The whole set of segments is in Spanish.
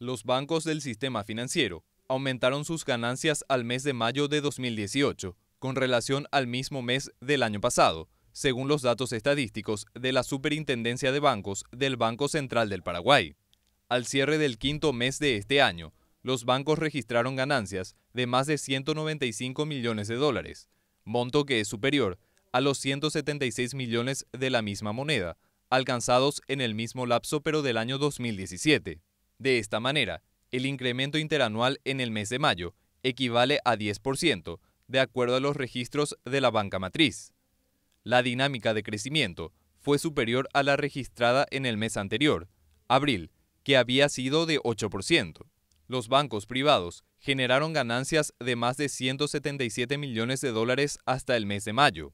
Los bancos del sistema financiero aumentaron sus ganancias al mes de mayo de 2018 con relación al mismo mes del año pasado, según los datos estadísticos de la Superintendencia de Bancos del Banco Central del Paraguay. Al cierre del quinto mes de este año, los bancos registraron ganancias de más de 195 millones de dólares, monto que es superior a los 176 millones de la misma moneda, alcanzados en el mismo lapso pero del año 2017. De esta manera, el incremento interanual en el mes de mayo equivale a 10%, de acuerdo a los registros de la banca matriz. La dinámica de crecimiento fue superior a la registrada en el mes anterior, abril, que había sido de 8%. Los bancos privados generaron ganancias de más de 177 millones de dólares hasta el mes de mayo.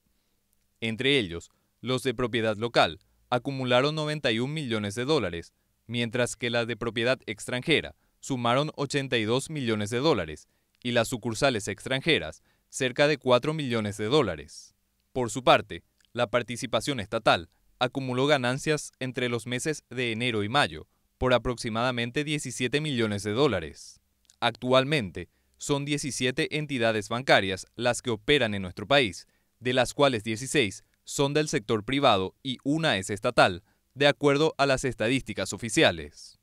Entre ellos, los de propiedad local acumularon 91 millones de dólares, mientras que las de propiedad extranjera sumaron 82 millones de dólares y las sucursales extranjeras cerca de 4 millones de dólares. Por su parte, la participación estatal acumuló ganancias entre los meses de enero y mayo por aproximadamente 17 millones de dólares. Actualmente, son 17 entidades bancarias las que operan en nuestro país, de las cuales 16 son del sector privado y una es estatal, de acuerdo a las estadísticas oficiales.